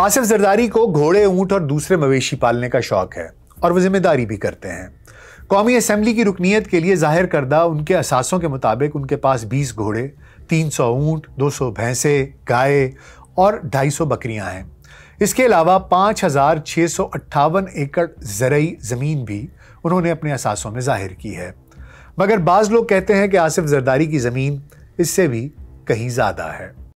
आसिफ जरदारी को घोड़े ऊंट और दूसरे मवेशी पालने का शौक है और वो जिम्मेदारी भी करते हैं कौमी असम्बली की रुकनीत के लिए जाहिर करदा उनके असासों के मुताबिक उनके पास बीस घोड़े तीन सौ ऊँट दो सौ भैंसे गाय और ढाई सौ बकरियाँ हैं इसके अलावा पाँच हज़ार छः सौ अट्ठावन एकड़ जरई ज़मीन भी उन्होंने अपने असासों में जाहिर की है मगर बाज़ लोग कहते हैं कि आसिफ जरदारी की ज़मीन इससे भी कहीं ज़्यादा है